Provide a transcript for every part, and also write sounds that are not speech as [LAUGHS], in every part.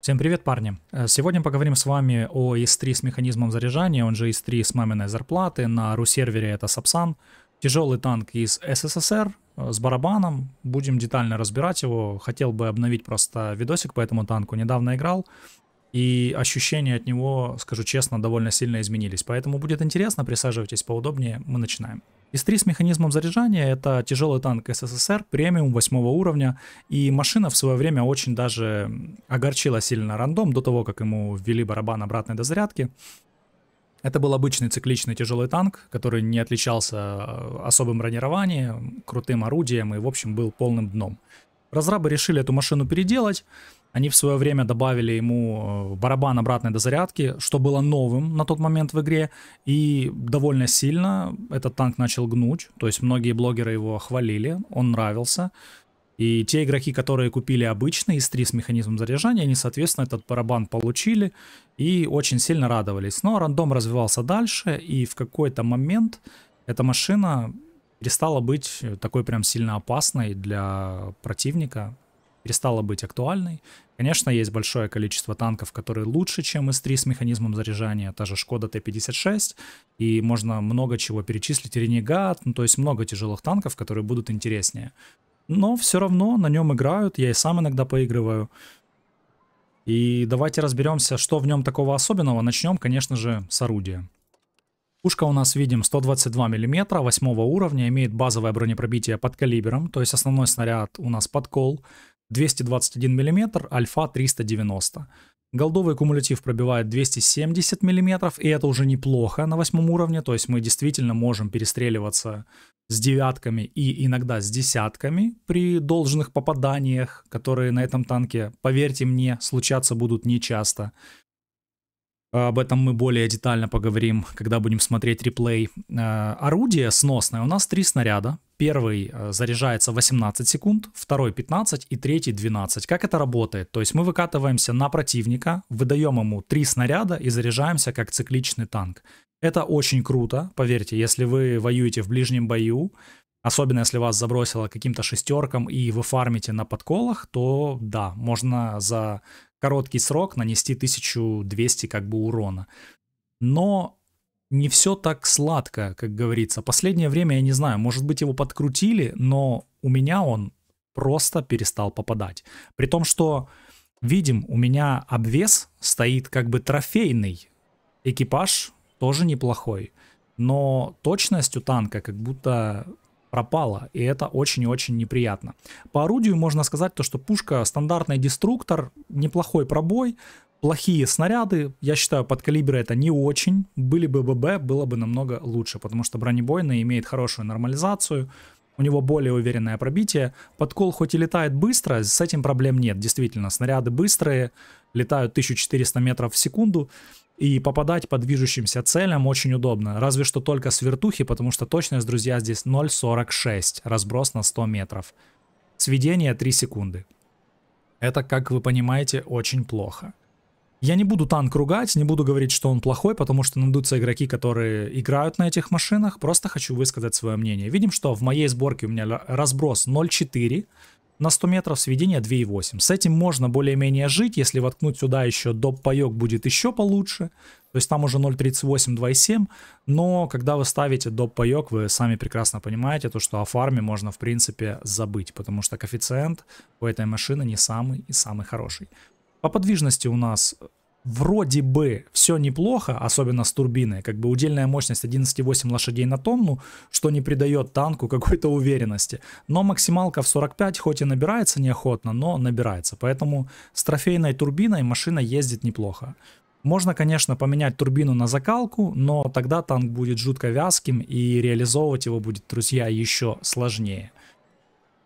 Всем привет, парни! Э, сегодня поговорим с вами о S3 с механизмом заряжания, он же S3 с маминой зарплаты, на ру-сервере это Сапсан. Тяжелый танк из СССР э, с барабаном, будем детально разбирать его. Хотел бы обновить просто видосик по этому танку, недавно играл. И ощущения от него, скажу честно, довольно сильно изменились. Поэтому будет интересно, присаживайтесь поудобнее, мы начинаем. Из три с механизмом заряжания это тяжелый танк СССР, премиум восьмого уровня, и машина в свое время очень даже огорчила сильно рандом до того, как ему ввели барабан обратной дозарядки. Это был обычный цикличный тяжелый танк, который не отличался э, особым бронированием, крутым орудием и, в общем, был полным дном. Разрабы решили эту машину переделать, они в свое время добавили ему э, барабан обратной дозарядки, что было новым на тот момент в игре, и довольно сильно этот танк начал гнуть, то есть многие блогеры его хвалили, он нравился. И те игроки, которые купили обычный S3 с механизмом заряжания, они, соответственно, этот барабан получили и очень сильно радовались. Но рандом развивался дальше, и в какой-то момент эта машина перестала быть такой прям сильно опасной для противника, перестала быть актуальной. Конечно, есть большое количество танков, которые лучше, чем С3 с механизмом заряжания, та же Шкода Т-56, и можно много чего перечислить, Ренегат, ну, то есть много тяжелых танков, которые будут интереснее. Но все равно на нем играют, я и сам иногда поигрываю. И давайте разберемся, что в нем такого особенного. Начнем, конечно же, с орудия. Пушка у нас, видим, 122 мм, 8 уровня, имеет базовое бронепробитие под калибром, то есть основной снаряд у нас подкол. 221 мм, альфа 390. Голдовый кумулятив пробивает 270 мм, и это уже неплохо на восьмом уровне, то есть мы действительно можем перестреливаться с девятками и иногда с десятками при должных попаданиях, которые на этом танке, поверьте мне, случаться будут нечасто. Об этом мы более детально поговорим, когда будем смотреть реплей. Э, Орудие сносное. У нас три снаряда Первый э, заряжается 18 секунд, второй 15 и третий 12. Как это работает? То есть мы выкатываемся на противника, выдаем ему 3 снаряда и заряжаемся как цикличный танк. Это очень круто, поверьте, если вы воюете в ближнем бою, особенно если вас забросило каким-то шестерком и вы фармите на подколах, то да, можно за короткий срок нанести 1200 как бы урона. Но не все так сладко, как говорится. Последнее время, я не знаю, может быть, его подкрутили, но у меня он просто перестал попадать. При том, что, видим, у меня обвес стоит как бы трофейный. Экипаж тоже неплохой. Но точность у танка как будто пропала, и это очень и очень неприятно. По орудию можно сказать то, что пушка стандартный деструктор, неплохой пробой, Плохие снаряды, я считаю, под калибры это не очень. Были бы ББ, было бы намного лучше, потому что бронебойный имеет хорошую нормализацию, у него более уверенное пробитие. Подкол хоть и летает быстро, с этим проблем нет. Действительно, снаряды быстрые, летают 1400 метров в секунду, и попадать по движущимся целям очень удобно. Разве что только с вертухи, потому что точность, друзья, здесь 0.46, разброс на 100 метров. Сведение 3 секунды. Это, как вы понимаете, очень плохо. Я не буду танк ругать, не буду говорить, что он плохой, потому что найдутся игроки, которые играют на этих машинах. Просто хочу высказать свое мнение. Видим, что в моей сборке у меня разброс 0.4 на 100 метров, сведение 2.8. С этим можно более-менее жить, если воткнуть сюда еще доп. паек будет еще получше. То есть там уже 0.38, 2.7. Но когда вы ставите доп. паек, вы сами прекрасно понимаете, то, что о фарме можно в принципе забыть, потому что коэффициент у этой машины не самый и самый хороший. По подвижности у нас э, вроде бы все неплохо, особенно с турбиной. Как бы удельная мощность 11,8 лошадей на тонну, что не придает танку какой-то уверенности. Но максималка в 45 хоть и набирается неохотно, но набирается. Поэтому с трофейной турбиной машина ездит неплохо. Можно, конечно, поменять турбину на закалку, но тогда танк будет жутко вязким и реализовывать его будет, друзья, еще сложнее.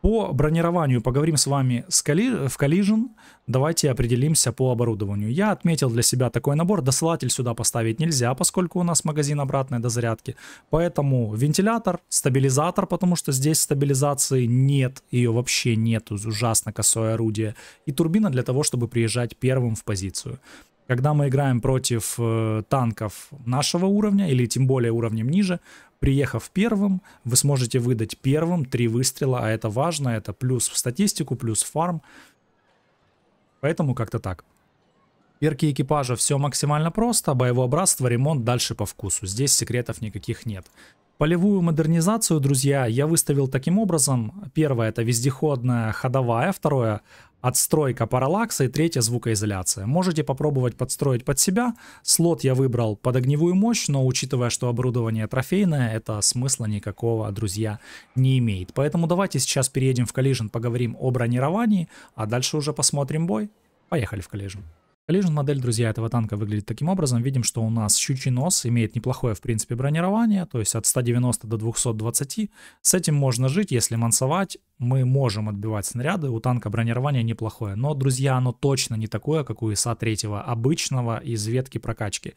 По бронированию поговорим с вами с колли... в Collision. Давайте определимся по оборудованию. Я отметил для себя такой набор. Досылатель сюда поставить нельзя, поскольку у нас магазин обратной до зарядки. Поэтому вентилятор, стабилизатор, потому что здесь стабилизации нет. Ее вообще нет. Ужасно косое орудие. И турбина для того, чтобы приезжать первым в позицию. Когда мы играем против э, танков нашего уровня, или тем более уровнем ниже, Приехав первым, вы сможете выдать первым три выстрела, а это важно, это плюс в статистику, плюс в фарм. Поэтому как-то так. Перки экипажа все максимально просто, боевое братство, ремонт дальше по вкусу. Здесь секретов никаких нет. Полевую модернизацию, друзья, я выставил таким образом. Первое — это вездеходная ходовая, второе — отстройка параллакса и третье — звукоизоляция. Можете попробовать подстроить под себя. Слот я выбрал под огневую мощь, но учитывая, что оборудование трофейное, это смысла никакого, друзья, не имеет. Поэтому давайте сейчас переедем в коллижен, поговорим о бронировании, а дальше уже посмотрим бой. Поехали в коллижен. Collision модель, друзья, этого танка выглядит таким образом. Видим, что у нас щучий нос имеет неплохое, в принципе, бронирование, то есть от 190 до 220. С этим можно жить, если мансовать, мы можем отбивать снаряды, у танка бронирование неплохое. Но, друзья, оно точно не такое, как у ИСа 3 обычного из ветки прокачки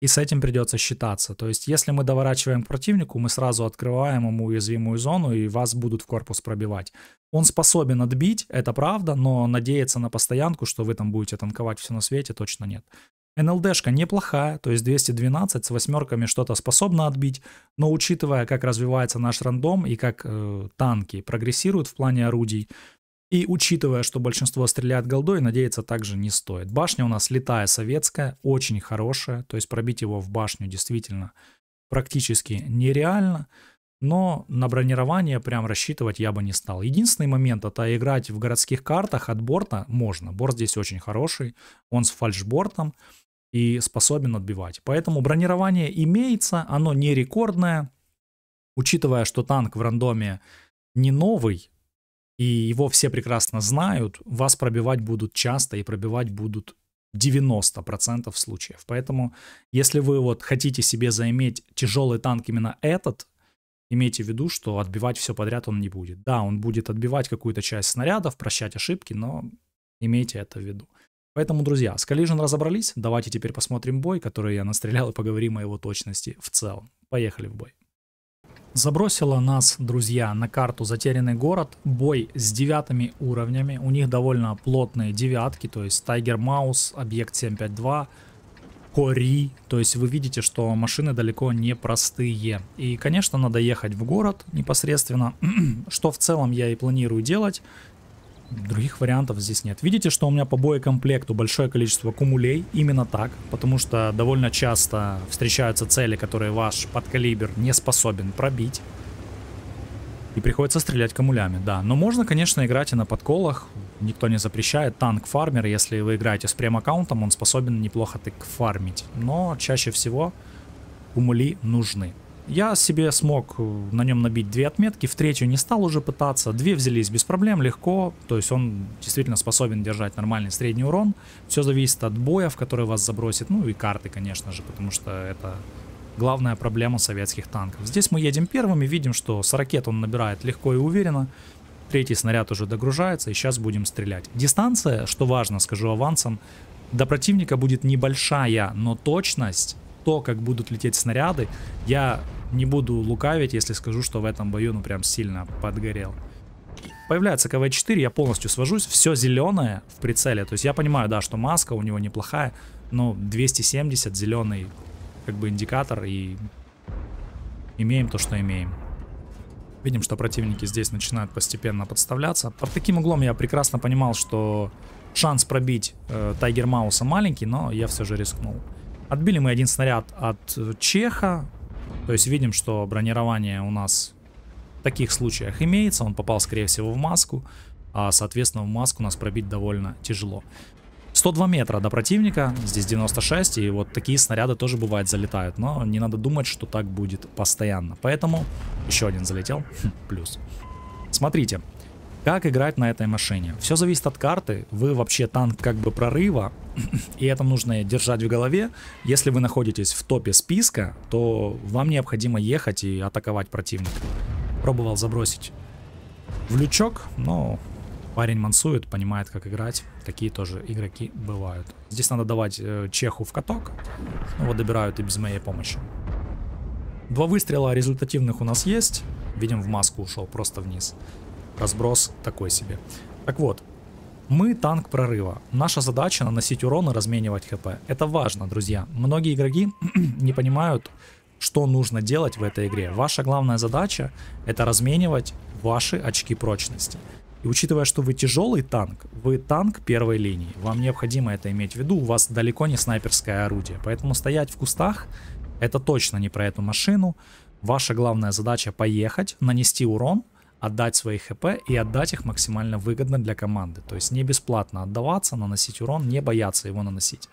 и с этим придется считаться. То есть, если мы доворачиваем к противнику, мы сразу открываем ему уязвимую зону, и вас будут в корпус пробивать. Он способен отбить, это правда, но надеяться на постоянку, что вы там будете танковать все на свете, точно нет. НЛДшка неплохая, то есть 212 с восьмерками что-то способна отбить, но учитывая, как развивается наш рандом и как э, танки прогрессируют в плане орудий, и учитывая, что большинство стреляет голдой, надеяться также не стоит. Башня у нас летая советская, очень хорошая, то есть пробить его в башню действительно практически нереально. Но на бронирование прям рассчитывать я бы не стал. Единственный момент это играть в городских картах от борта можно. Борт здесь очень хороший, он с фальшбортом и способен отбивать. Поэтому бронирование имеется, оно не рекордное. Учитывая, что танк в рандоме не новый, и его все прекрасно знают, вас пробивать будут часто и пробивать будут 90% случаев. Поэтому, если вы вот хотите себе заиметь тяжелый танк именно этот, имейте в виду, что отбивать все подряд он не будет. Да, он будет отбивать какую-то часть снарядов, прощать ошибки, но имейте это в виду. Поэтому, друзья, с Collision разобрались, давайте теперь посмотрим бой, который я настрелял и поговорим о его точности в целом. Поехали в бой. Забросила нас, друзья, на карту затерянный город. Бой с девятыми уровнями. У них довольно плотные девятки, то есть Тайгер Маус, Объект 752, Кори. То есть вы видите, что машины далеко не простые. И, конечно, надо ехать в город непосредственно, [CLEARS THROAT] что в целом я и планирую делать. Других вариантов здесь нет. Видите, что у меня по боекомплекту большое количество кумулей, именно так, потому что довольно часто встречаются цели, которые ваш подкалибер не способен пробить. И приходится стрелять кумулями. да. Но можно, конечно, играть и на подколах. Никто не запрещает. Танк-фармер, если вы играете с прем-аккаунтом, он способен неплохо так фармить. Но чаще всего кумули нужны. Я себе смог э, на нем набить две отметки, в третью не стал уже пытаться, две взялись без проблем, легко, то есть он действительно способен держать нормальный средний урон, все зависит от боя, в который вас забросит, ну и карты, конечно же, потому что это главная проблема советских танков. Здесь мы едем первыми, видим, что с ракет он набирает легко и уверенно, третий снаряд уже догружается, и сейчас будем стрелять. Дистанция, что важно, скажу авансом, до противника будет небольшая, но точность, то, как будут лететь снаряды, я не буду лукавить, если скажу, что в этом бою ну прям сильно подгорел. Появляется КВ-4, я полностью свожусь, все зеленое в прицеле. То есть я понимаю, да, что маска у него неплохая, но 270 зеленый как бы индикатор и имеем то, что имеем. Видим, что противники здесь начинают постепенно подставляться. Под таким углом я прекрасно понимал, что шанс пробить э, Тайгер Мауса маленький, но я все же рискнул. Отбили мы один снаряд от э, Чеха, то есть видим, что бронирование у нас в таких случаях имеется. Он попал, скорее всего, в маску. А, соответственно, в маску нас пробить довольно тяжело. 102 метра до противника, здесь 96, и вот такие снаряды тоже бывает залетают, но не надо думать, что так будет постоянно. Поэтому еще один залетел, [LAUGHS] хм, плюс. Смотрите, как играть на этой машине? Все зависит от карты. Вы вообще танк как бы прорыва, [CLEARS THROAT] и это нужно держать в голове. Если вы находитесь в топе списка, то вам необходимо ехать и атаковать противника. Пробовал забросить в лючок, но парень мансует, понимает, как играть. Такие тоже игроки бывают. Здесь надо давать э, чеху в каток. Ну, вот добирают и без моей помощи. Два выстрела результативных у нас есть. Видим, в маску ушел просто вниз разброс такой себе. Так вот, мы танк прорыва. Наша задача наносить урон и разменивать хп. Это важно, друзья. Многие игроки [CLEARS THROAT] не понимают, что нужно делать в этой игре. Ваша главная задача это разменивать ваши очки прочности. И учитывая, что вы тяжелый танк, вы танк первой линии. Вам необходимо это иметь в виду, у вас далеко не снайперское орудие. Поэтому стоять в кустах, это точно не про эту машину. Ваша главная задача поехать, нанести урон – отдать свои хп и отдать их максимально выгодно для команды. То есть не бесплатно отдаваться, наносить урон, не бояться его наносить.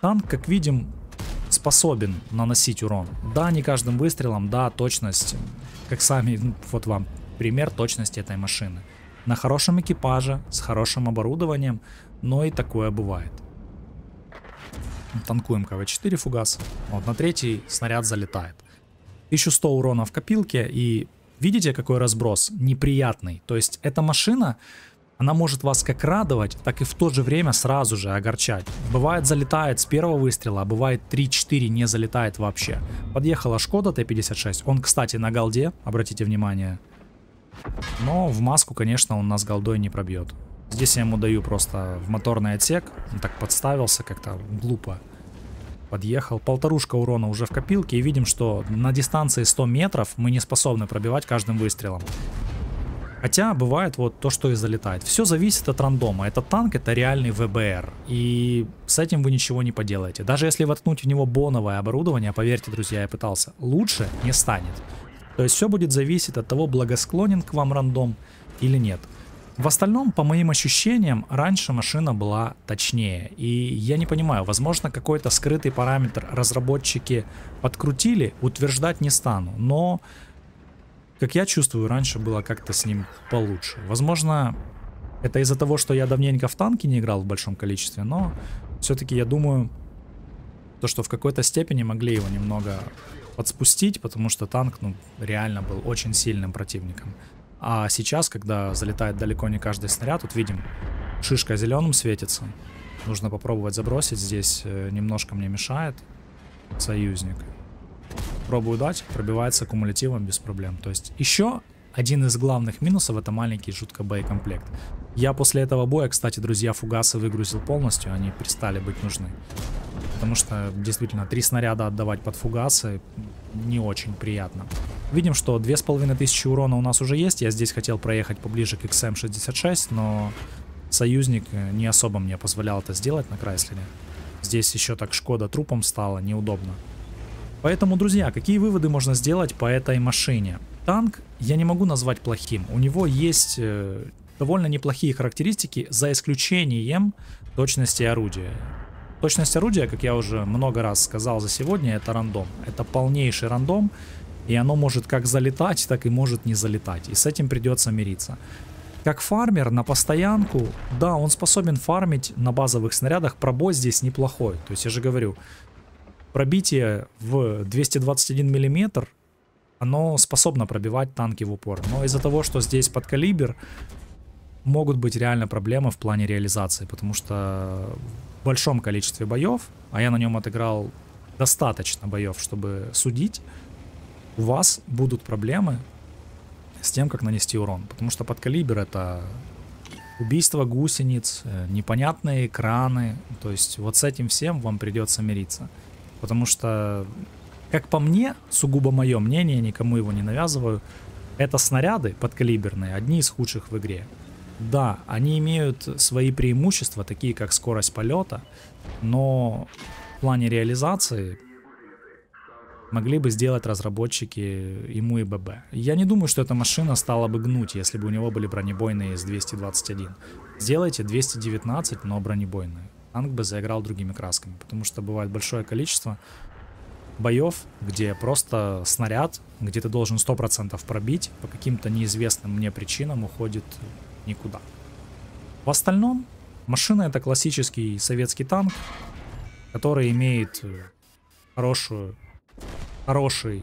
Танк, как видим, способен наносить урон. Да, не каждым выстрелом, да, точность. Как сами, ну, вот вам пример точности этой машины. На хорошем экипаже, с хорошим оборудованием, но и такое бывает. Ну, танкуем КВ-4 фугас. Вот на третий снаряд залетает. 1100 урона в копилке и Видите, какой разброс? Неприятный. То есть эта машина, она может вас как радовать, так и в то же время сразу же огорчать. Бывает залетает с первого выстрела, а бывает 3-4 не залетает вообще. Подъехала Шкода Т-56. Он, кстати, на голде, обратите внимание. Но в маску, конечно, он нас голдой не пробьет. Здесь я ему даю просто в моторный отсек. Он так подставился как-то глупо подъехал. Полторушка урона уже в копилке. И видим, что на дистанции 100 метров мы не способны пробивать каждым выстрелом. Хотя бывает вот то, что и залетает. Все зависит от рандома. Это танк, это реальный ВБР. И с этим вы ничего не поделаете. Даже если воткнуть в него боновое оборудование, поверьте, друзья, я пытался, лучше не станет. То есть все будет зависеть от того, благосклонен к вам рандом или нет. В остальном, по моим ощущениям, раньше машина была точнее. И я не понимаю, возможно, какой-то скрытый параметр разработчики подкрутили, утверждать не стану. Но, как я чувствую, раньше было как-то с ним получше. Возможно, это из-за того, что я давненько в танки не играл в большом количестве, но все-таки я думаю, то, что в какой-то степени могли его немного подспустить, потому что танк, ну, реально был очень сильным противником. А сейчас, когда залетает далеко не каждый снаряд, вот видим, шишка зеленым светится. Нужно попробовать забросить, здесь э, немножко мне мешает союзник. Пробую дать, пробивается кумулятивом без проблем. То есть еще один из главных минусов это маленький жутко боекомплект. Я после этого боя, кстати, друзья, фугасы выгрузил полностью, они перестали быть нужны. Потому что, действительно, три снаряда отдавать под фугасы не очень приятно. Видим, что 2500 урона у нас уже есть. Я здесь хотел проехать поближе к XM66, эм но союзник э, не особо мне позволял это сделать на Крайслере. Здесь еще так Шкода трупом стала, неудобно. Поэтому, друзья, какие выводы можно сделать по этой машине? Танк я не могу назвать плохим. У него есть э, довольно неплохие характеристики, за исключением точности орудия. Точность орудия, как я уже много раз сказал за сегодня, это рандом. Это полнейший рандом. И оно может как залетать, так и может не залетать. И с этим придется мириться. Как фармер на постоянку, да, он способен фармить на базовых снарядах. Пробой здесь неплохой. То есть я же говорю, пробитие в 221 миллиметр, оно способно пробивать танки в упор. Но из-за того, что здесь под калибр, могут быть реально проблемы в плане реализации. Потому что в большом количестве боев, а я на нем отыграл достаточно боев, чтобы судить, у вас будут проблемы с тем, как нанести урон. Потому что подкалибер это убийство гусениц, э, непонятные экраны. То есть вот с этим всем вам придется мириться. Потому что, как по мне, сугубо мое мнение, никому его не навязываю, это снаряды подкалиберные, одни из худших в игре. Да, они имеют свои преимущества, такие как скорость полета, но в плане реализации могли бы сделать разработчики ему и ББ. Я не думаю, что эта машина стала бы гнуть, если бы у него были бронебойные с 221. Сделайте 219, но бронебойные. Танк бы заиграл другими красками, потому что бывает большое количество боев, где просто снаряд, где ты должен 100% пробить, по каким-то неизвестным мне причинам уходит никуда. В остальном, машина это классический советский танк, который имеет хорошую хороший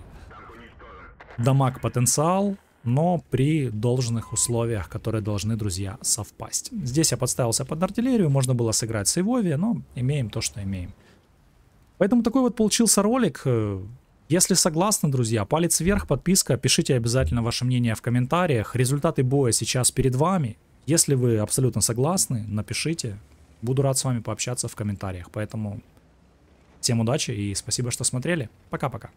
дамаг потенциал, но при должных условиях, которые должны, друзья, совпасть. Здесь я подставился под артиллерию, можно было сыграть с Ивови, но имеем то, что имеем. Поэтому такой вот получился ролик. Если согласны, друзья, палец вверх, подписка, пишите обязательно ваше мнение в комментариях. Результаты боя сейчас перед вами. Если вы абсолютно согласны, напишите. Буду рад с вами пообщаться в комментариях. Поэтому всем удачи и спасибо, что смотрели. Пока-пока.